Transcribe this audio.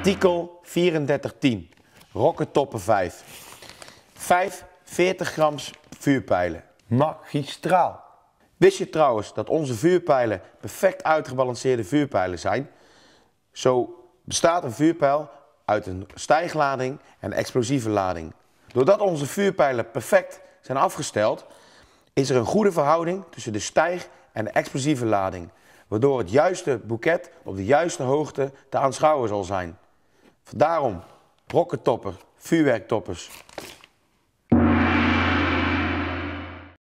Artikel 3410. toppen 5. 5 40 grams vuurpijlen. Magistraal. Wist je trouwens dat onze vuurpijlen perfect uitgebalanceerde vuurpijlen zijn? Zo bestaat een vuurpijl uit een stijglading en explosieve lading. Doordat onze vuurpijlen perfect zijn afgesteld, is er een goede verhouding tussen de stijg- en de explosieve lading, waardoor het juiste boeket op de juiste hoogte te aanschouwen zal zijn. Daarom, rokkentopper, vuurwerktoppers.